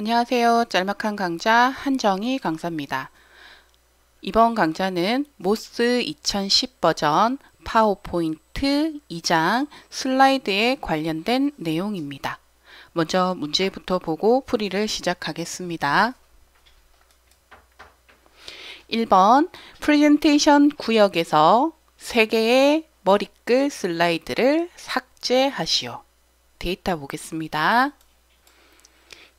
안녕하세요. 짤막한 강좌 한정희 강사입니다. 이번 강좌는 모스 2010 버전 파워포인트 2장 슬라이드에 관련된 내용입니다. 먼저 문제부터 보고 풀이를 시작하겠습니다. 1번 프레젠테이션 구역에서 3개의 머리글 슬라이드를 삭제하시오. 데이터 보겠습니다.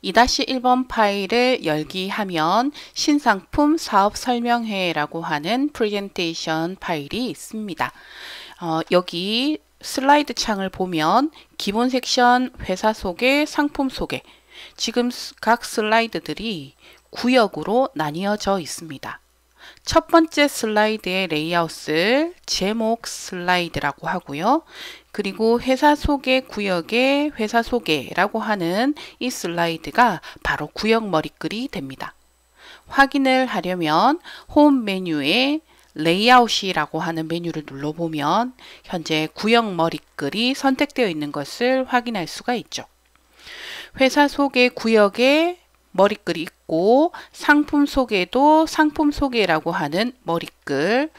2-1번 파일을 열기하면 신상품 사업 설명회라고 하는 프레젠테이션 파일이 있습니다. 어, 여기 슬라이드 창을 보면 기본 섹션 회사 소개, 상품 소개 지금 각 슬라이드들이 구역으로 나뉘어져 있습니다. 첫 번째 슬라이드의 레이아웃을 제목 슬라이드라고 하고요. 그리고 회사 소개 구역에 회사 소개라고 하는 이 슬라이드가 바로 구역 머리글이 됩니다. 확인을 하려면 홈 메뉴에 레이아웃이라고 하는 메뉴를 눌러보면 현재 구역 머리글이 선택되어 있는 것을 확인할 수가 있죠. 회사 소개 구역에 머리글이 있고 상품 소개도 상품 소개라고 하는 머리글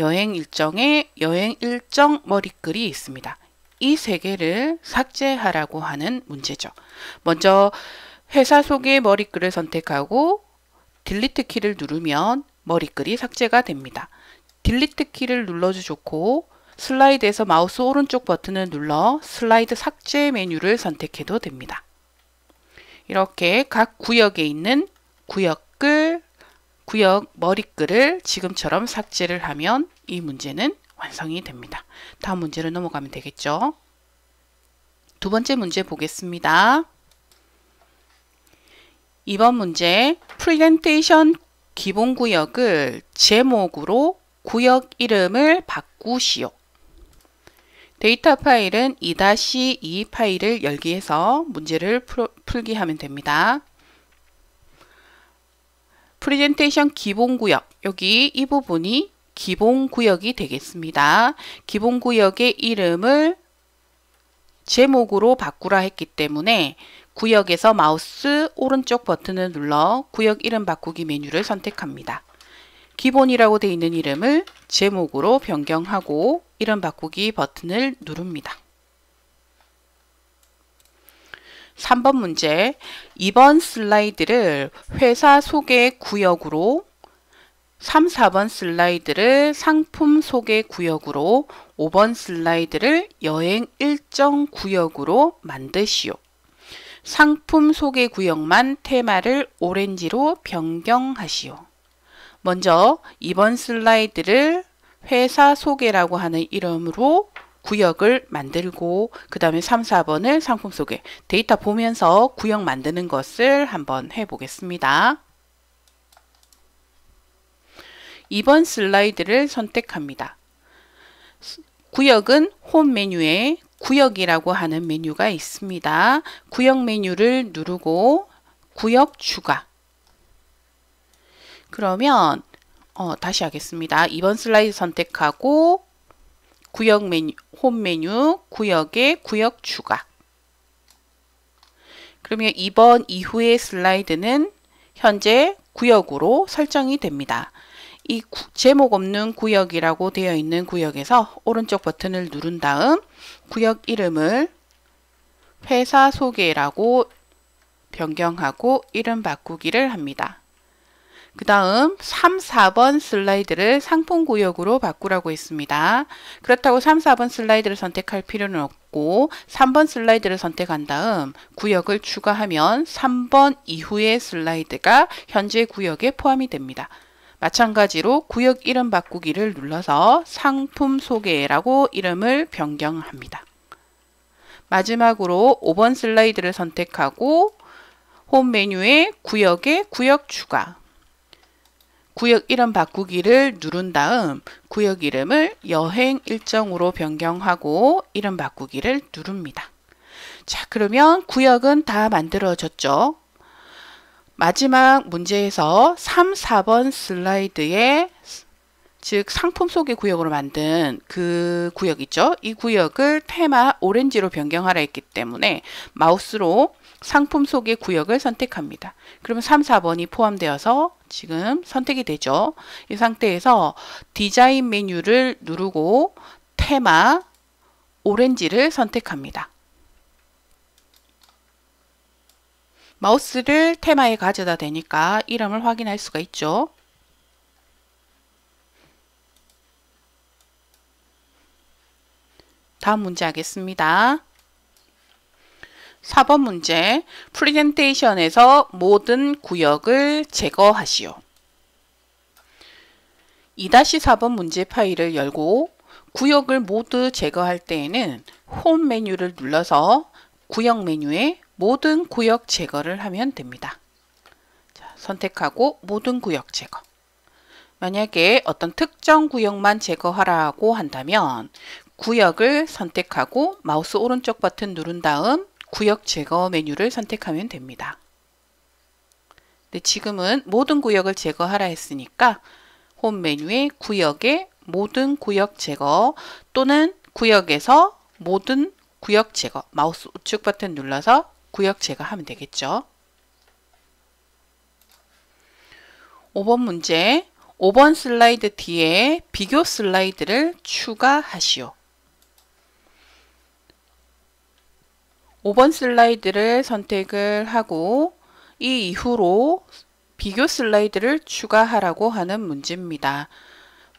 여행 일정에 여행 일정 머리글이 있습니다. 이 세 개를 삭제하라고 하는 문제죠. 먼저 회사 속의 머리글을 선택하고 딜리트 키를 누르면 머리글이 삭제가 됩니다. 딜리트 키를 눌러주 좋고 슬라이드에서 마우스 오른쪽 버튼을 눌러 슬라이드 삭제 메뉴를 선택해도 됩니다. 이렇게 각 구역에 있는 구역을 구역 머리글을 지금처럼 삭제를 하면 이 문제는 완성이 됩니다. 다음 문제로 넘어가면 되겠죠. 두 번째 문제 보겠습니다. 이번 문제 프레젠테이션 기본 구역을 제목으로 구역 이름을 바꾸시오. 데이터 파일은 2-2 파일을 열기해서 문제를 풀, 기 하면 됩니다. 프레젠테이션 기본 구역 여기 이 부분이 기본 구역이 되겠습니다. 기본 구역의 이름을 제목으로 바꾸라 했기 때문에 구역에서 마우스 오른쪽 버튼을 눌러 구역 이름 바꾸기 메뉴를 선택합니다. 기본이라고 되어 있는 이름을 제목으로 변경하고 이름 바꾸기 버튼을 누릅니다. 3번 문제 2번 슬라이드를 회사 소개 구역으로 3, 4번 슬라이드를 상품 소개 구역으로 5번 슬라이드를 여행 일정 구역으로 만드시오. 상품 소개 구역만 테마를 오렌지로 변경하시오. 먼저 2번 슬라이드를 회사 소개라고 하는 이름으로 구역을 만들고 그 다음에 3, 4번을 상품 소개 데이터 보면서 구역 만드는 것을 한번 해보겠습니다. 이번 슬라이드를 선택합니다. 구역은 홈 메뉴에 구역이라고 하는 메뉴가 있습니다. 구역 메뉴를 누르고 구역 추가 그러면 어, 다시 하겠습니다. 이번 슬라이드 선택하고 구역 메뉴, 홈 메뉴, 구역의 구역 추가. 그러면 이번 이후의 슬라이드는 현재 구역으로 설정이 됩니다. 이 구, 제목 없는 구역이라고 되어 있는 구역에서 오른쪽 버튼을 누른 다음 구역 이름을 회사 소개라고 변경하고 이름 바꾸기를 합니다. 그 다음 3, 4번 슬라이드를 상품 구역으로 바꾸라고 했습니다. 그렇다고 3, 4번 슬라이드를 선택할 필요는 없고 3번 슬라이드를 선택한 다음 구역을 추가하면 3번 이후의 슬라이드가 현재 구역에 포함이 됩니다. 마찬가지로 구역 이름 바꾸기를 눌러서 상품 소개라고 이름을 변경합니다. 마지막으로 5번 슬라이드를 선택하고 홈 메뉴의 구역에 구역 추가 구역 이름 바꾸기를 누른 다음 구역 이름을 여행 일정으로 변경하고 이름 바꾸기를 누릅니다. 자, 그러면 구역은 다 만들어졌죠. 마지막 문제에서 3, 4번 슬라이드에 즉 상품 소개 구역으로 만든 그 구역 있죠. 이 구역을 테마 오렌지로 변경하라 했기 때문에 마우스로 상품 소개 구역을 선택합니다. 그러면 3, 4번이 포함되어서 지금 선택이 되죠. 이 상태에서 디자인 메뉴를 누르고 테마 오렌지를 선택합니다. 마우스를 테마에 가져다 대니까 이름을 확인할 수가 있죠. 다음 문제 하겠습니다. 4번 문제, 프리젠테이션에서 모든 구역을 제거하시오. 2-4번 문제 파일을 열고 구역을 모두 제거할 때에는 홈 메뉴를 눌러서 구역 메뉴에 모든 구역 제거를 하면 됩니다. 자, 선택하고 모든 구역 제거. 만약에 어떤 특정 구역만 제거하라고 한다면 구역을 선택하고 마우스 오른쪽 버튼 누른 다음 구역 제거 메뉴를 선택하면 됩니다. 지금은 모든 구역을 제거하라 했으니까 홈메뉴의구역에 모든 구역 제거 또는 구역에서 모든 구역 제거 마우스 우측 버튼 눌러서 구역 제거하면 되겠죠. 5번 문제 5번 슬라이드 뒤에 비교 슬라이드를 추가하시오. 5번 슬라이드를 선택을 하고 이 이후로 비교 슬라이드를 추가하라고 하는 문제입니다.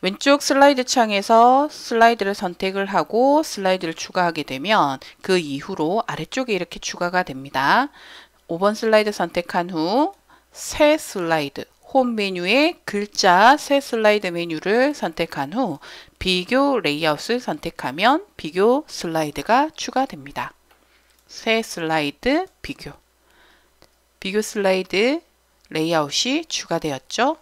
왼쪽 슬라이드 창에서 슬라이드를 선택을 하고 슬라이드를 추가하게 되면 그 이후로 아래쪽에 이렇게 추가가 됩니다. 5번 슬라이드 선택한 후 새 슬라이드 홈 메뉴의 글자 새 슬라이드 메뉴를 선택한 후 비교 레이아웃을 선택하면 비교 슬라이드가 추가됩니다. 새 슬라이드 비교 비교 슬라이드 레이아웃이 추가되었죠.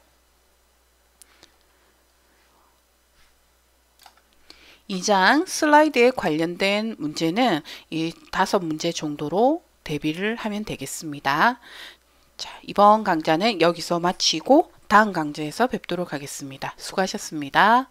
이 장 슬라이드에 관련된 문제는 이 다섯 문제 정도로 대비를 하면 되겠습니다. 자, 이번 강좌는 여기서 마치고 다음 강좌에서 뵙도록 하겠습니다. 수고하셨습니다.